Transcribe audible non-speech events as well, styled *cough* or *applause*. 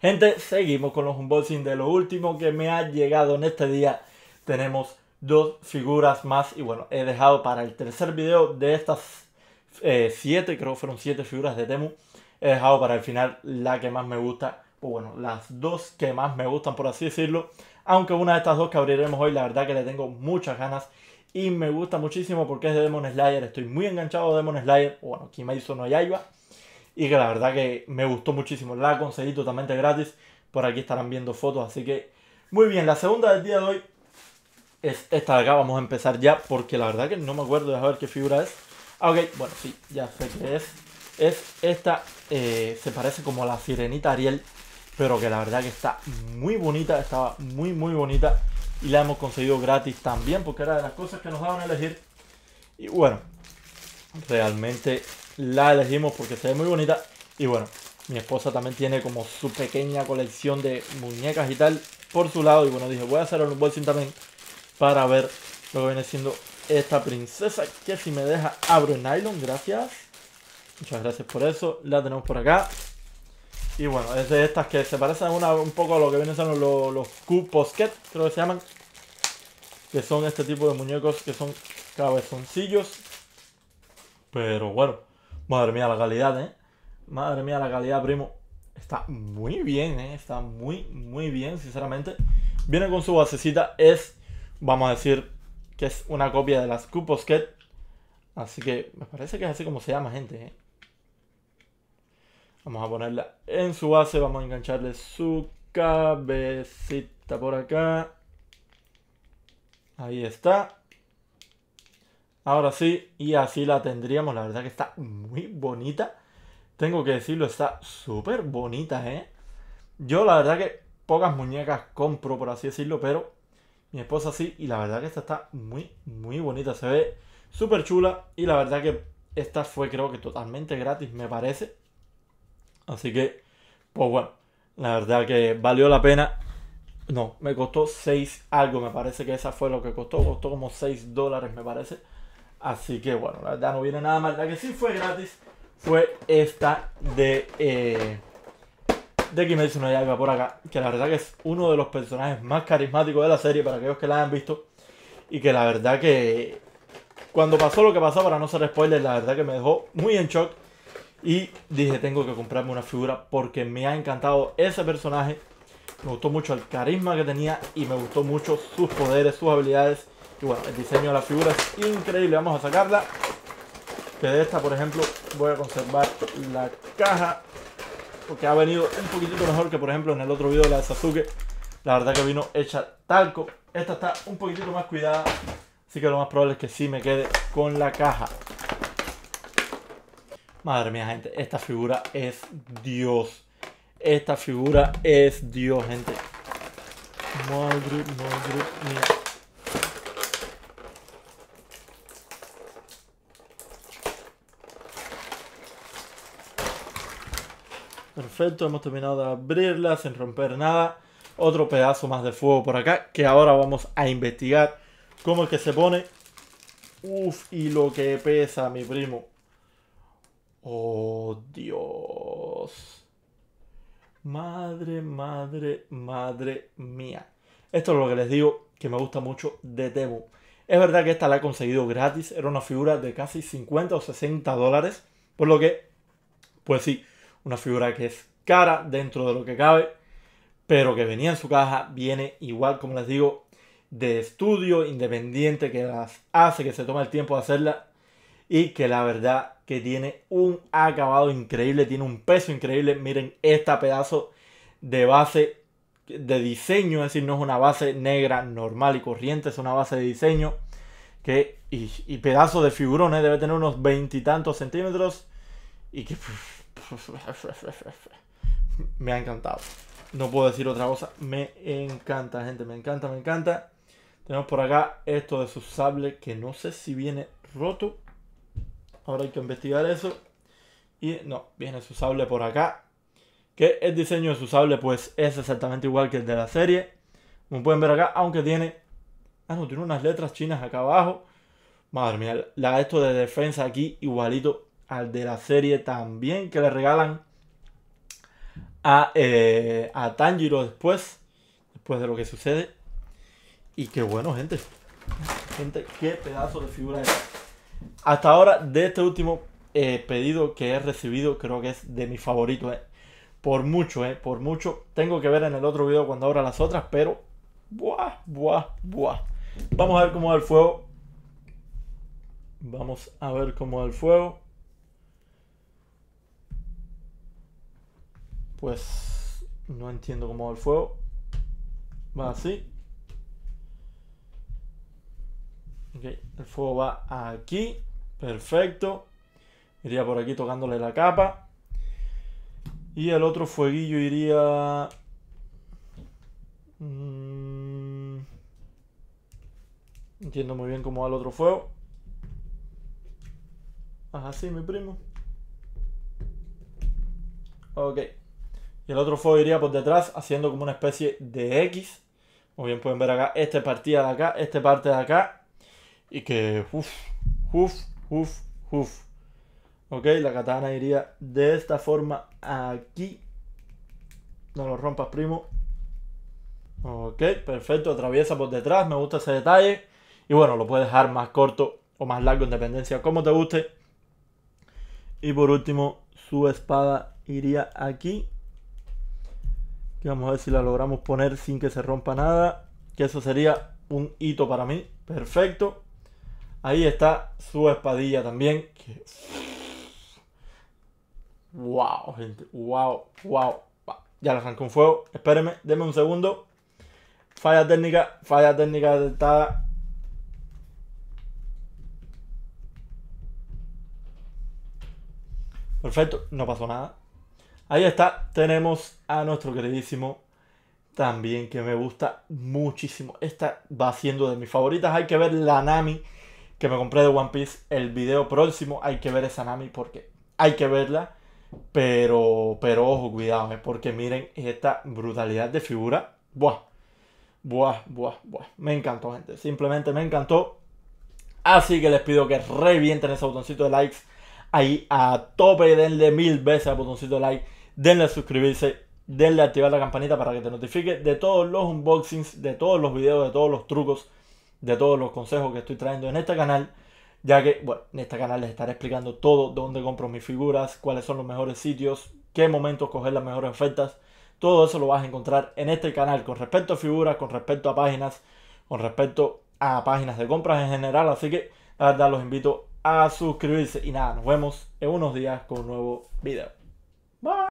Gente, seguimos con los unboxing de lo último que me ha llegado en este día. Tenemos dos figuras más y bueno, he dejado para el tercer video de estas eh, siete, creo que fueron siete figuras de Temu. He dejado para el final la que más me gusta, pues bueno, las dos que más me gustan por así decirlo. Aunque una de estas dos que abriremos hoy, la verdad que le tengo muchas ganas y me gusta muchísimo porque es de Demon Slayer. Estoy muy enganchado a Demon Slayer, bueno, hizo no Yaiba y que la verdad que me gustó muchísimo. La conseguí totalmente gratis. Por aquí estarán viendo fotos, así que muy bien. La segunda del día de hoy es esta de acá. Vamos a empezar ya porque la verdad que no me acuerdo de ver qué figura es. Ah, ok, bueno, sí, ya sé qué es. Es esta, eh, se parece como a la sirenita Ariel, pero que la verdad que está muy bonita, estaba muy, muy bonita. Y la hemos conseguido gratis también porque era de las cosas que nos daban a elegir. Y bueno, realmente la elegimos porque se ve muy bonita. Y bueno, mi esposa también tiene como su pequeña colección de muñecas y tal por su lado. Y bueno, dije, voy a hacer un unboxing también para ver lo que viene siendo esta princesa. Que si me deja, abro el nylon, gracias. Muchas gracias por eso. La tenemos por acá. Y bueno, es de estas que se parecen una, un poco a lo que vienen siendo los, los Q-Posket, creo que se llaman. Que son este tipo de muñecos que son cabezoncillos. Pero bueno, Madre mía, la calidad, ¿eh? Madre mía, la calidad, primo. Está muy bien, ¿eh? Está muy, muy bien, sinceramente. Viene con su basecita, es, vamos a decir, que es una copia de las Cuposket Así que me parece que es así como se llama, gente, ¿eh? Vamos a ponerla en su base, vamos a engancharle su cabecita por acá. Ahí está. Ahora sí, y así la tendríamos. La verdad que está muy bonita. Tengo que decirlo, está súper bonita, ¿eh? Yo la verdad que pocas muñecas compro, por así decirlo, pero mi esposa sí. Y la verdad que esta está muy, muy bonita. Se ve súper chula. Y la verdad que esta fue creo que totalmente gratis, me parece. Así que, pues bueno, la verdad que valió la pena. No, me costó 6 algo, me parece que esa fue lo que costó. Costó como 6 dólares, me parece. Así que bueno, la verdad no viene nada mal. La que sí fue gratis fue esta de... Eh, de Kimetsu no Yaiba por acá, que la verdad que es uno de los personajes más carismáticos de la serie para aquellos que la hayan visto. Y que la verdad que cuando pasó lo que pasó, para no hacer spoilers la verdad que me dejó muy en shock. Y dije, tengo que comprarme una figura porque me ha encantado ese personaje. Me gustó mucho el carisma que tenía y me gustó mucho sus poderes, sus habilidades y bueno, el diseño de la figura es increíble. Vamos a sacarla. Que de esta, por ejemplo, voy a conservar la caja. Porque ha venido un poquitito mejor que, por ejemplo, en el otro video de la de Sasuke. La verdad que vino hecha talco. Esta está un poquitito más cuidada. Así que lo más probable es que sí me quede con la caja. Madre mía, gente. Esta figura es Dios. Esta figura es Dios, gente. Madre, madre mía. perfecto, hemos terminado de abrirla sin romper nada. Otro pedazo más de fuego por acá, que ahora vamos a investigar cómo es que se pone. Uf, y lo que pesa, mi primo. Oh, Dios. Madre, madre, madre mía. Esto es lo que les digo que me gusta mucho de Temu. Es verdad que esta la he conseguido gratis. Era una figura de casi 50 o 60 dólares. Por lo que, pues sí, una figura que es cara dentro de lo que cabe, pero que venía en su caja, viene igual, como les digo, de estudio independiente que las hace, que se toma el tiempo de hacerla y que la verdad que tiene un acabado increíble, tiene un peso increíble. Miren esta pedazo de base de diseño, es decir, no es una base negra normal y corriente, es una base de diseño que y, pedazo de figurones, ¿eh? debe tener unos veintitantos centímetros y que *laughs* Me ha encantado. No puedo decir otra cosa. Me encanta, gente. Me encanta, me encanta. Tenemos por acá esto de su sable que no sé si viene roto. Ahora hay que investigar eso. Y no, viene su sable por acá. Que el diseño de su sable pues es exactamente igual que el de la serie. Como pueden ver acá, aunque tiene... Ah, no, tiene unas letras chinas acá abajo. Madre mía, la, esto de defensa aquí igualito al de la serie también que le regalan a, eh, Tanjiro después, después de lo que sucede. Y qué bueno, gente. Gente, qué pedazo de figura es. Hasta ahora, de este último eh, pedido que he recibido, creo que es de mi favorito eh. Por mucho, eh, por mucho. Tengo que ver en el otro video cuando abra las otras, pero... Buah, buah, buah. Vamos a ver cómo va el fuego. Vamos a ver cómo va el fuego. Pues no entiendo cómo va el fuego. Va así. Ok, el fuego va aquí. Perfecto. Iría por aquí tocándole la capa. Y el otro fueguillo iría... Mm, entiendo muy bien cómo va el otro fuego. Ajá, así, mi primo. Ok. Y el otro fuego iría por detrás haciendo como una especie de X. Como bien pueden ver acá, esta partida de acá, esta parte de acá. Y que, uf, uf, uf, uf. Ok, la katana iría de esta forma aquí. No lo rompas, primo. Ok, perfecto, atraviesa por detrás, me gusta ese detalle. Y bueno, lo puedes dejar más corto o más largo en dependencia, como te guste. Y por último, su espada iría aquí vamos a ver si la logramos poner sin que se rompa nada. Que eso sería un hito para mí. Perfecto. Ahí está su espadilla también. Wow, gente. Wow, wow. Ya le arrancó un fuego. Espérenme, denme un segundo. Falla técnica, falla técnica detectada. Perfecto, no pasó nada. Ahí está, tenemos a nuestro queridísimo también que me gusta muchísimo. Esta va siendo de mis favoritas. Hay que ver la Nami que me compré de One Piece. El video próximo hay que ver esa Nami porque hay que verla. Pero, pero ojo, cuidado, eh, porque miren esta brutalidad de figura. Buah, buah, buah, buah. Me encantó, gente. Simplemente me encantó. Así que les pido que revienten ese botoncito de likes ahí a tope. Denle mil veces al botoncito de like denle a suscribirse, denle a activar la campanita para que te notifique de todos los unboxings, de todos los videos, de todos los trucos, de todos los consejos que estoy trayendo en este canal. Ya que, bueno, en este canal les estaré explicando todo, dónde compro mis figuras, cuáles son los mejores sitios, qué momentos coger las mejores ofertas. Todo eso lo vas a encontrar en este canal con respecto a figuras, con respecto a páginas, con respecto a páginas de compras en general. Así que, los invito a suscribirse. Y nada, nos vemos en unos días con un nuevo video. Bye.